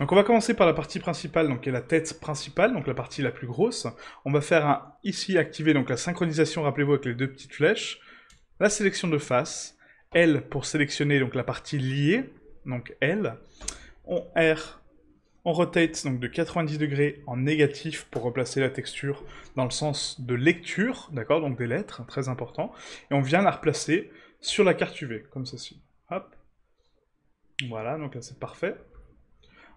Donc on va commencer par la partie principale, donc qui est la tête principale, donc la partie la plus grosse. On va faire ici activer donc la synchronisation, rappelez-vous, avec les deux petites flèches. La sélection de face, L pour sélectionner donc la partie liée, donc L. On R, on rotate donc de 90 degrés en négatif pour replacer la texture dans le sens de lecture, d'accord, donc des lettres, très important. Et on vient la replacer sur la carte UV, comme ceci. Hop. Voilà, donc là c'est parfait.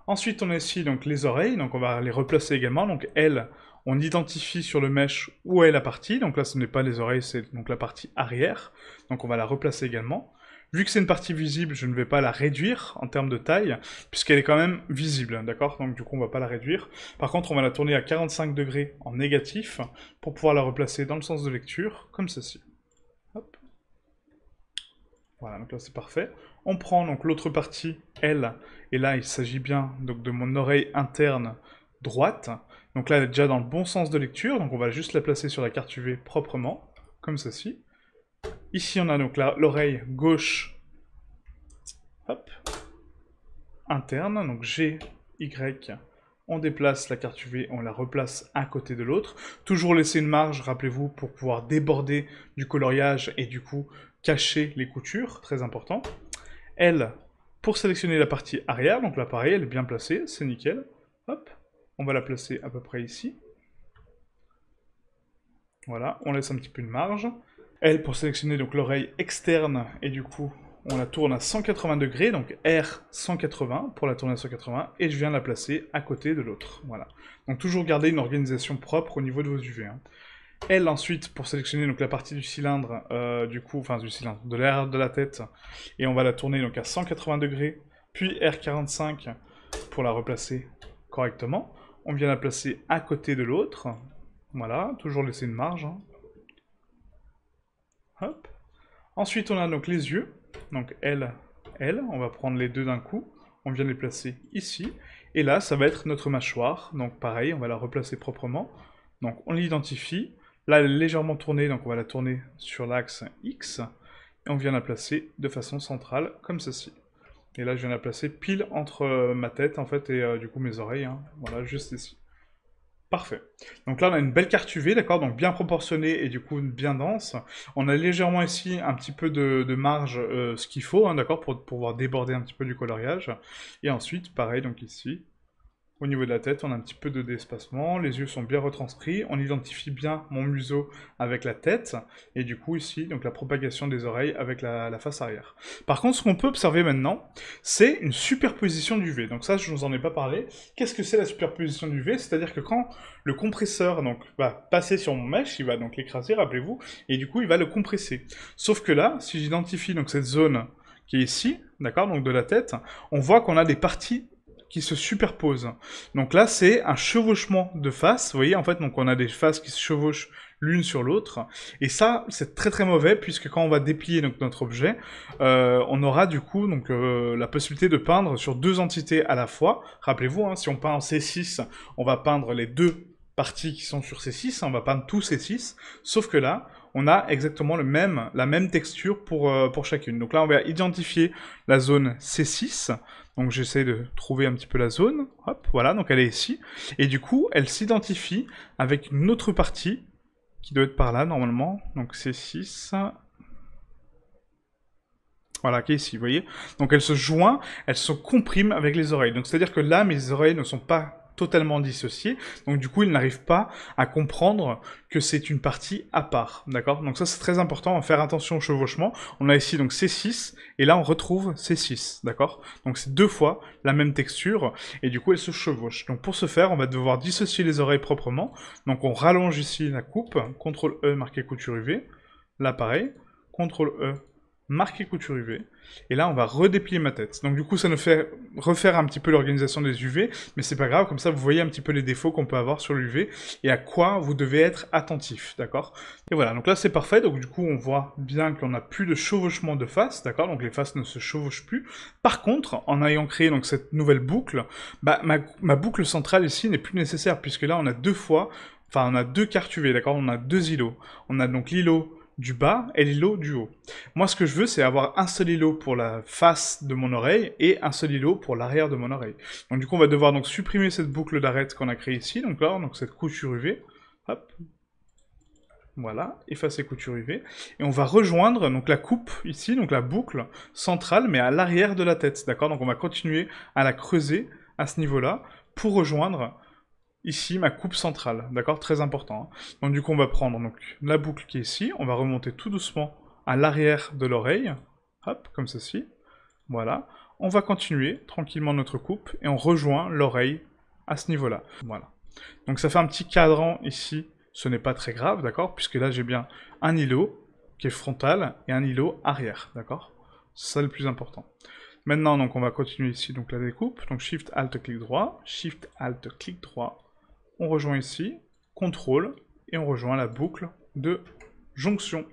Ensuite, on a ici donc les oreilles, donc on va les replacer également. Donc elles, on identifie sur le mesh où est la partie. Donc là, ce n'est pas les oreilles, c'est donc la partie arrière. Donc on va la replacer également. Vu que c'est une partie visible, je ne vais pas la réduire en termes de taille, puisqu'elle est quand même visible, hein, d'accord Donc du coup, on va pas la réduire. Par contre, on va la tourner à 45 degrés en négatif pour pouvoir la replacer dans le sens de lecture, comme ceci. Voilà, donc là c'est parfait. On prend donc l'autre partie, L, et là il s'agit bien donc de mon oreille interne droite. Donc là elle est déjà dans le bon sens de lecture, donc on va juste la placer sur la carte UV proprement, comme ceci. Ici on a donc l'oreille gauche, hop, interne, donc G, Y, on déplace la carte UV, on la replace à côté de l'autre. Toujours laisser une marge, rappelez-vous, pour pouvoir déborder du coloriage et du coup cacher les coutures, très important. Elle, pour sélectionner la partie arrière, donc là pareil, elle est bien placée, c'est nickel. Hop, on va la placer à peu près ici. Voilà, on laisse un petit peu de marge. Elle, pour sélectionner donc l'oreille externe et du coup on la tourne à 180 degrés, donc R 180 pour la tourner à 180, et je viens la placer à côté de l'autre. Voilà. Donc toujours garder une organisation propre au niveau de vos UV. Hein. L ensuite pour sélectionner donc la partie du cylindre, euh, du coup, enfin du cylindre, de l'air de la tête, et on va la tourner donc à 180 degrés, puis R45 pour la replacer correctement. On vient la placer à côté de l'autre, voilà, toujours laisser une marge. Hein. Hop. Ensuite on a donc les yeux, donc L, L, on va prendre les deux d'un coup. On vient les placer ici. Et là, ça va être notre mâchoire. Donc pareil, on va la replacer proprement. Donc on l'identifie. Là, elle est légèrement tournée, donc on va la tourner sur l'axe X. Et on vient la placer de façon centrale, comme ceci. Et là, je viens la placer pile entre euh, ma tête, en fait, et euh, du coup mes oreilles. Hein. Voilà, juste ici. Parfait. Donc là, on a une belle carte UV, d'accord Donc bien proportionnée et du coup bien dense. On a légèrement ici un petit peu de, marge, euh, ce qu'il faut, hein, d'accord Pour pouvoir déborder un petit peu du coloriage. Et ensuite, pareil, donc ici, au niveau de la tête, on a un petit peu de déspacement, les yeux sont bien retranscrits, on identifie bien mon museau avec la tête, et du coup ici, donc la propagation des oreilles avec la, face arrière. Par contre, ce qu'on peut observer maintenant, c'est une superposition du V. Donc ça, je ne vous en ai pas parlé. Qu'est-ce que c'est la superposition du V C'est-à-dire que quand le compresseur donc, va passer sur mon mèche, il va donc l'écraser, rappelez-vous, et du coup, il va le compresser. Sauf que là, si j'identifie donc cette zone qui est ici, d'accord, donc de la tête, on voit qu'on a des parties qui se superposent. Donc là, c'est un chevauchement de faces. Vous voyez, en fait, donc on a des faces qui se chevauchent l'une sur l'autre. Et ça, c'est très très mauvais, puisque quand on va déplier notre objet, euh, on aura du coup donc, euh, la possibilité de peindre sur deux entités à la fois. Rappelez-vous, hein, si on peint en C6, on va peindre les deux parties qui sont sur C6, hein, on va peindre tous C6, sauf que là, on a exactement la même texture pour, euh, pour chacune. Donc là, on va identifier la zone C6. Donc j'essaie de trouver un petit peu la zone. Hop, voilà, donc elle est ici. Et du coup, elle s'identifie avec une autre partie qui doit être par là normalement. Donc C6. Voilà, qui est ici, vous voyez Donc elle se joint, elle se comprime avec les oreilles. Donc c'est-à-dire que là, mes oreilles ne sont pas totalement dissocié, Donc du coup, il n'arrive pas à comprendre que c'est une partie à part. D'accord Donc ça, c'est très important, à hein, faire attention au chevauchement. On a ici donc C6, et là, on retrouve C6. D'accord Donc c'est deux fois la même texture, et du coup, elle se chevauche. Donc pour ce faire, on va devoir dissocier les oreilles proprement. Donc on rallonge ici la coupe. CTRL-E, e, marqué couture UV. Là, pareil. CTRL-E, e, marquer couture UV. Et là, on va redéplier ma tête. Donc du coup, ça nous fait refaire un petit peu l'organisation des UV, mais c'est pas grave, comme ça, vous voyez un petit peu les défauts qu'on peut avoir sur l'UV et à quoi vous devez être attentif, d'accord Et voilà, donc là, c'est parfait. Donc du coup, on voit bien qu'on n'a plus de chevauchement de face, d'accord Donc les faces ne se chevauchent plus. Par contre, en ayant créé donc cette nouvelle boucle, bah, ma, ma boucle centrale ici n'est plus nécessaire, puisque là, on a deux fois... Enfin, on a deux cartes UV, d'accord On a deux îlots. On a donc l'îlot du bas et l'îlot du haut. Moi, ce que je veux, c'est avoir un seul îlot pour la face de mon oreille et un seul îlot pour l'arrière de mon oreille. Donc, du coup, on va devoir donc supprimer cette boucle d'arête qu'on a créée ici, donc là, donc cette couture UV. Hop. Voilà, effacer couture UV. Et on va rejoindre donc la coupe ici, donc la boucle centrale, mais à l'arrière de la tête, d'accord Donc, on va continuer à la creuser à ce niveau-là pour rejoindre ici ma coupe centrale, d'accord Très important. Hein. donc du coup, on va prendre donc, la boucle qui est ici, on va remonter tout doucement à l'arrière de l'oreille, hop, comme ceci, voilà. On va continuer tranquillement notre coupe et on rejoint l'oreille à ce niveau-là, voilà. Donc ça fait un petit cadran ici, ce n'est pas très grave, d'accord Puisque là, j'ai bien un îlot qui est frontal et un îlot arrière, d'accord C'est ça le plus important. Maintenant, donc, on va continuer ici, donc la découpe. Donc, Shift-Alt-Clic droit, Shift-Alt-Clic droit, on rejoint ici, contrôle, et on rejoint la boucle de jonction.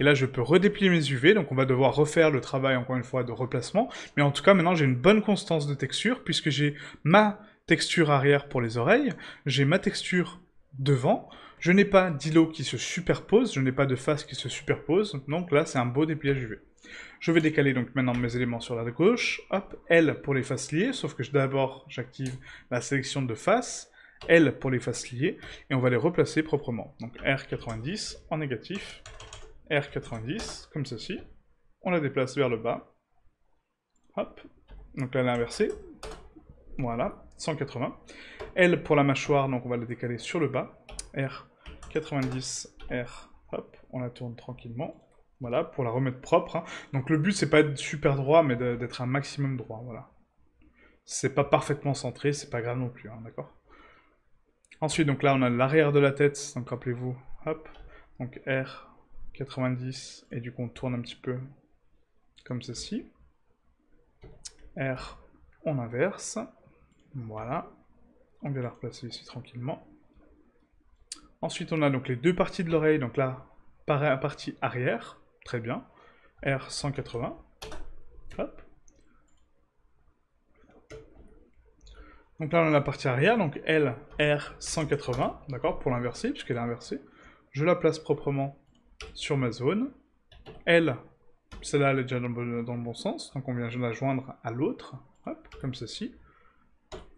Et là, je peux redéplier mes UV, donc on va devoir refaire le travail, encore une fois, de replacement. Mais en tout cas, maintenant, j'ai une bonne constance de texture, puisque j'ai ma texture arrière pour les oreilles, j'ai ma texture devant, je n'ai pas d'îlot qui se superpose, je n'ai pas de face qui se superpose, donc là, c'est un beau dépliage UV. Je vais décaler donc maintenant mes éléments sur la gauche, hop, L pour les faces liées, sauf que d'abord, j'active la sélection de face, L pour les faces liées, et on va les replacer proprement. Donc R90 en négatif, R90, comme ceci. On la déplace vers le bas. Hop. Donc là, elle est inversée. Voilà, 180. L pour la mâchoire, donc on va la décaler sur le bas. R, 90, R, hop. On la tourne tranquillement. Voilà, pour la remettre propre. Hein. Donc le but, c'est pas d'être super droit, mais d'être un maximum droit, voilà. C'est pas parfaitement centré, c'est pas grave non plus, hein, d'accord Ensuite, donc là, on a l'arrière de la tête. Donc rappelez-vous, hop. Donc R, 90. Et du coup, on tourne un petit peu comme ceci. R, on inverse. Voilà. On vient la replacer ici tranquillement. Ensuite, on a donc les deux parties de l'oreille. Donc là, partie arrière. Très bien. R, 180. Hop. Donc là, on a la partie arrière, donc L, R, 180, d'accord, pour l'inverser, puisqu'elle est inversée. Je la place proprement sur ma zone. L, celle-là, elle est déjà dans le, bon sens, donc on vient la joindre à l'autre, comme ceci.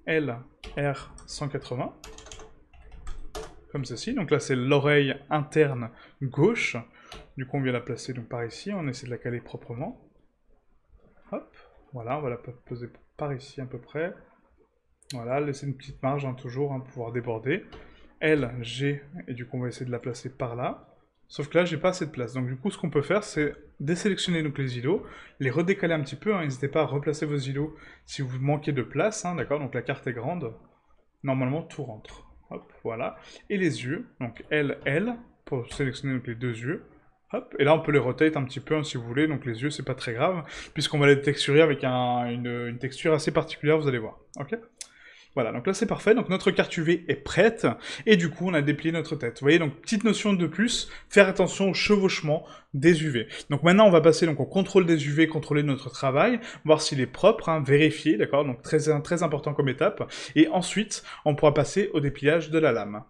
L, R, 180, comme ceci. Donc là, c'est l'oreille interne gauche. Du coup, on vient la placer donc par ici, on essaie de la caler proprement. Hop, voilà, on va la poser par ici à peu près. Voilà, laisser une petite marge, hein, toujours, hein, pour pouvoir déborder. L, G, et du coup, on va essayer de la placer par là. Sauf que là, j'ai pas assez de place. Donc du coup, ce qu'on peut faire, c'est désélectionner donc les îlots, les redécaler un petit peu. Hein. N'hésitez pas à replacer vos îlots si vous manquez de place, d'accord Donc la carte est grande. Normalement, tout rentre. Hop, voilà. Et les yeux, donc L, L, pour sélectionner les deux yeux. Hop. Et là, on peut les rotate un petit peu si vous voulez. Donc les yeux, c'est pas très grave, puisqu'on va les texturer avec une texture assez particulière, vous allez voir. Ok voilà, donc là c'est parfait, donc notre carte UV est prête, et du coup on a déplié notre tête. Vous voyez, donc petite notion de plus, faire attention au chevauchement des UV. Donc maintenant on va passer donc au contrôle des UV, contrôler notre travail, voir s'il est propre, hein, vérifier, d'accord, donc très, très important comme étape, et ensuite on pourra passer au dépliage de la lame.